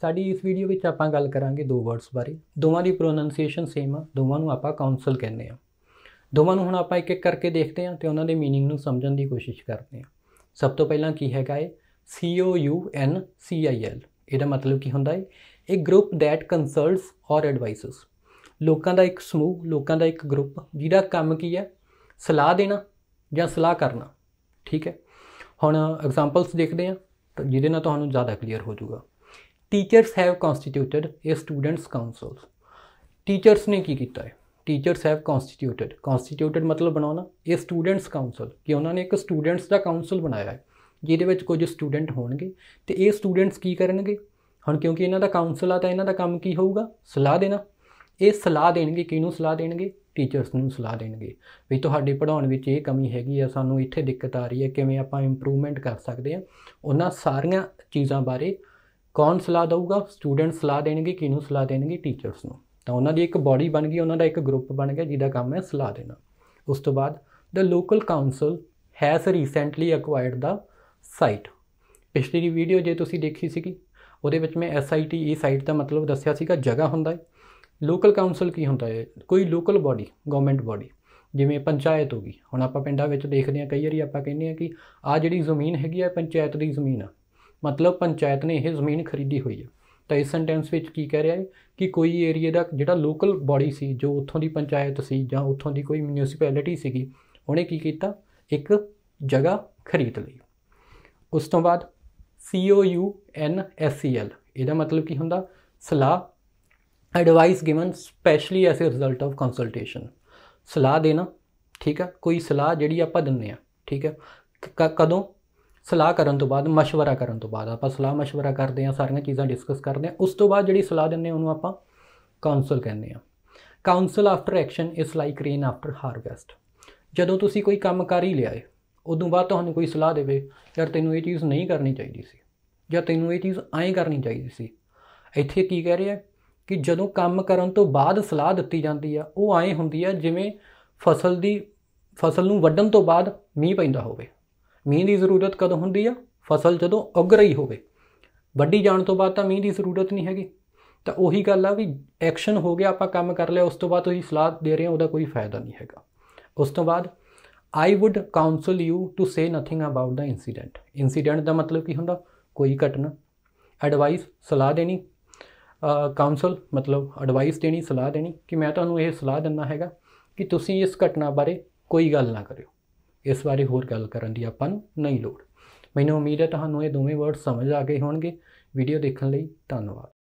ਸਾਡੀ ਇਸ ਵੀਡੀਓ ਵਿੱਚ ਆਪਾਂ ਗੱਲ ਕਰਾਂਗੇ ਦੋ ਵਰਡਸ ਬਾਰੇ ਦੋਵਾਂ ਦੀ ਪ੍ਰੋਨਨਸੀਏਸ਼ਨ ਸੇਮ ਆ ਦੋਵਾਂ ਨੂੰ ਆਪਾਂ ਕਾਉਂਸਲ ਕਹਿੰਦੇ ਆ ਦੋਵਾਂ ਨੂੰ ਹੁਣ ਆਪਾਂ ਇੱਕ ਇੱਕ ਕਰਕੇ ਦੇਖਦੇ ਆ ਤੇ ਉਹਨਾਂ ਦੇ मीनिंग ਨੂੰ ਸਮਝਣ ਦੀ ਕੋਸ਼ਿਸ਼ ਕਰਦੇ ਆ ਸਭ ਤੋਂ ਪਹਿਲਾਂ ਕੀ ਹੈਗਾ ਇਹ C O U N C I L ਇਹਦਾ ਮਤਲਬ ਕੀ ਹੁੰਦਾ ਹੈ ਇੱਕ group that consults or advises ਲੋਕਾਂ ਦਾ ਇੱਕ ਸਮੂਹ ਲੋਕਾਂ ਦਾ ਇੱਕ ਗਰੁੱਪ ਜਿਹਦਾ ਕੰਮ ਕੀ ਹੈ ਸਲਾਹ ਦੇਣਾ ਜਾਂ ਸਲਾਹ ਕਰਨਾ ਠੀਕ ਹੈ ਹੁਣ ਐਗਜ਼ਾਮਪਲਸ ਦੇਖਦੇ ਆ ਜਿਹਦੇ ਨਾਲ ਤੁਹਾਨੂੰ ਜ਼ਿਆਦਾ ਕਲੀਅਰ ਹੋ ਜਾਊਗਾ teachers have constituted a students council teachers ਨੇ ਕੀ ਕੀਤਾ ਹੈ ਟੀਚਰਸ ਹੈਵ ਕਨਸਟੀਟਿਊਟਡ ਕਨਸਟੀਟਿਊਟਡ ਮਤਲਬ ਬਣਾਉਣਾ ਏ ਸਟੂਡੈਂਟਸ ਕਾਉਂਸਲ ਕਿ ਉਹਨਾਂ ਨੇ ਇੱਕ ਸਟੂਡੈਂਟਸ ਦਾ ਕਾਉਂਸਲ ਬਣਾਇਆ ਹੈ ਜਿਹਦੇ ਵਿੱਚ ਕੁਝ ਸਟੂਡੈਂਟ ਹੋਣਗੇ ਤੇ ਇਹ ਸਟੂਡੈਂਟਸ ਕੀ ਕਰਨਗੇ ਹੁਣ ਕਿਉਂਕਿ ਇਹਨਾਂ ਦਾ ਕਾਉਂਸਲ ਆ ਤਾਂ ਇਹਨਾਂ ਦਾ ਕੰਮ ਕੀ ਹੋਊਗਾ ਸਲਾਹ ਦੇਣਾ ਇਹ ਸਲਾਹ ਦੇਣਗੇ ਕਿਹਨੂੰ ਸਲਾਹ ਦੇਣਗੇ ਟੀਚਰਸ ਨੂੰ ਸਲਾਹ ਦੇਣਗੇ ਵੀ ਤੁਹਾਡੇ ਪੜਾਉਣ ਵਿੱਚ ਇਹ ਕਮੀ ਹੈਗੀ ਆ ਸਾਨੂੰ ਇੱਥੇ ਦਿੱਕਤ ਆ ਰਹੀ ਹੈ ਕਿਵੇਂ ਆਪਾਂ ਇੰਪਰੂਵਮੈਂਟ ਕਰ ਸਕਦੇ ਆ ਉਹਨਾਂ ਸਾਰੀਆਂ ਚੀਜ਼ਾਂ ਬਾਰੇ ਕੌਣ ਸਲਾਹ ਦਊਗਾ ਸਟੂਡੈਂਟ ਸਲਾਹ ਦੇਣਗੇ ਕਿਹਨੂੰ ਸਲਾਹ ਦੇਣਗੇ ਟੀਚਰਸ ਨੂੰ ਤਾਂ ਉਹਨਾਂ ਦੀ ਇੱਕ ਬਾਡੀ ਬਣ ਗਈ ਉਹਨਾਂ ਦਾ ਇੱਕ ਗਰੁੱਪ ਬਣ ਗਿਆ ਜਿਹਦਾ ਕੰਮ ਹੈ ਸਲਾਹ ਦੇਣਾ ਉਸ ਤੋਂ ਬਾਅਦ the local council has recently acquired the site ਪਿਛਲੀ ਵੀਡੀਓ ਜੇ ਤੁਸੀਂ ਦੇਖੀ ਸੀਗੀ ਉਹਦੇ ਵਿੱਚ ਮੈਂ SIT ਇਹ ਸਾਈਟ ਦਾ ਮਤਲਬ ਦੱਸਿਆ ਸੀਗਾ ਜਗ੍ਹਾ ਹੁੰਦਾ ਹੈ ਲੋਕਲ ਕਾਉਂਸਲ ਕੀ ਹੁੰਦਾ ਹੈ ਕੋਈ ਲੋਕਲ ਬਾਡੀ ਗਵਰਨਮੈਂਟ ਬਾਡੀ ਜਿਵੇਂ ਪੰਚਾਇਤ ਹੋਗੀ ਹੁਣ ਆਪਾਂ ਪਿੰਡਾਂ ਵਿੱਚ ਦੇਖਦੇ ਹਾਂ ਕਈ ਵਾਰੀ ਆਪਾਂ ਕਹਿੰਦੇ ਹਾਂ ਕਿ ਆ ਜਿਹੜੀ ਜ਼ਮੀਨ ਹੈਗੀ ਆ ਪੰਚਾਇਤ ਦੀ ਜ਼ਮੀਨ ਆ ਮਤਲਬ ਪੰਚਾਇਤ ਨੇ ਇਹ ਜ਼ਮੀਨ ਖਰੀਦੀ ਹੋਈ ਹੈ ਤਾਂ ਇਸ ਸੈਂਟੈਂਸ ਵਿੱਚ ਕੀ ਕਹਿ ਰਿਹਾ ਹੈ ਕਿ ਕੋਈ ਏਰੀਆ ਦਾ ਜਿਹੜਾ ਲੋਕਲ ਬਾਡੀ ਸੀ ਜੋ ਉੱਥੋਂ ਦੀ ਪੰਚਾਇਤ ਸੀ ਜਾਂ ਉੱਥੋਂ ਦੀ ਕੋਈ ਮਿਊਨਿਸਪੈਲਿਟੀ ਸੀਗੀ ਉਹਨੇ ਕੀ ਕੀਤਾ ਇੱਕ ਜਗ੍ਹਾ ਖਰੀਦ ਲਈ ਉਸ ਤੋਂ ਬਾਅਦ COU e ਇਹਦਾ ਮਤਲਬ ਕੀ ਹੁੰਦਾ ਸਲਾਹ advice given specially as a result of consultation ਸਲਾਹ ਦੇਣਾ ਠੀਕ ਹੈ ਕੋਈ ਸਲਾਹ ਜਿਹੜੀ ਆਪਾਂ ਦਿੰਨੇ ਆ ਠੀਕ ਹੈ ਕਦੋਂ ਸਲਾਹ ਕਰਨ ਤੋਂ ਬਾਅਦ مشਵਰਾ ਕਰਨ ਤੋਂ ਬਾਅਦ ਆਪਾਂ ਸਲਾਹ مشਵਰਾ ਕਰਦੇ ਆ ਸਾਰੀਆਂ ਚੀਜ਼ਾਂ ਡਿਸਕਸ ਕਰਦੇ ਆ ਉਸ ਤੋਂ ਬਾਅਦ ਜਿਹੜੀ ਸਲਾਹ ਦਿੰਨੇ ਉਹਨੂੰ ਆਪਾਂ ਕਾਉਂਸਲ ਕਹਿੰਦੇ ਆ council after action is like rain after harvest ਜਦੋਂ ਤੁਸੀਂ ਕੋਈ ਕੰਮ ਕਰ ਹੀ ਲਿਆਏ ਉਦੋਂ ਬਾਅਦ ਤੁਹਾਨੂੰ ਕੋਈ ਸਲਾਹ ਦੇਵੇ ਯਾਰ ਤੈਨੂੰ ਇਹ ਚੀਜ਼ ਨਹੀਂ ਕਰਨੀ ਚਾਹੀਦੀ ਸੀ ਜਾਂ ਤੈਨੂੰ ਇਹ ਚੀਜ਼ ਐਂ ਕਰਨੀ ਚਾਹੀਦੀ ਸੀ ਇੱਥੇ ਕੀ ਕਹਿ ਰਿਹਾ ਕਿ ਜਦੋਂ ਕੰਮ ਕਰਨ ਤੋਂ ਬਾਅਦ ਸਲਾਹ ਦਿੱਤੀ ਜਾਂਦੀ ਆ ਉਹ ਐਂ ਹੁੰਦੀ ਆ ਜਿਵੇਂ ਫਸਲ ਦੀ ਫਸਲ ਨੂੰ ਵੱਢਣ ਤੋਂ ਬਾਅਦ ਮੀਂਹ ਪੈਂਦਾ ਹੋਵੇ ਮੀਂਹ ਦੀ ਜ਼ਰੂਰਤ ਕਦੋਂ ਹੁੰਦੀ ਆ ਫਸਲ ਜਦੋਂ ਉੱਗ ਰਹੀ ਹੋਵੇ ਵੱਡੀ ਜਾਣ ਤੋਂ ਬਾਅਦ ਤਾਂ ਮੀਂਹ ਦੀ ਜ਼ਰੂਰਤ ਨਹੀਂ ਹੈਗੀ ਤਾਂ ਉਹੀ ਗੱਲ ਆ ਵੀ ਐਕਸ਼ਨ ਹੋ ਗਿਆ ਆਪਾਂ ਕੰਮ ਕਰ ਲਿਆ ਉਸ ਤੋਂ ਬਾਅਦ ਤੁਸੀਂ ਸਲਾਹ ਦੇ ਰਹੇ ਹੋ ਉਹਦਾ ਕੋਈ ਫਾਇਦਾ ਨਹੀਂ ਹੈਗਾ ਉਸ ਤੋਂ ਬਾਅਦ I would counsel you to say nothing about the incident incident ਦਾ ਮਤਲਬ ਕੀ ਹੁੰਦਾ ਕੋਈ ਘਟਨਾ ਐਡਵਾਈਸ ਸਲਾਹ ਦੇਣੀ ਕਾਉਂਸਲ ਮਤਲਬ ਐਡਵਾਈਸ ਦੇਣੀ ਸਲਾਹ ਦੇਣੀ ਕਿ ਮੈਂ ਤੁਹਾਨੂੰ ਇਹ ਸਲਾਹ ਦਿੰਦਾ ਹੈਗਾ ਕਿ ਤੁਸੀਂ ਇਸ ਘਟਨਾ ਬਾਰੇ ਕੋਈ ਗੱਲ ਨਾ ਕਰਿਓ ਇਸ ਬਾਰੇ ਹੋਰ ਗੱਲ ਕਰਨ ਦੀ ਆਪਾਂ ਨੂੰ ਨਹੀਂ ਲੋੜ ਮੈਨੂੰ ਉਮੀਦ ਹੈ ਤੁਹਾਨੂੰ ਇਹ ਦੋਵੇਂ ਵਰਡ ਸਮਝ ਆ ਗਏ ਹੋਣਗੇ ਵੀਡੀਓ ਦੇਖਣ ਲਈ ਧੰਨਵਾਦ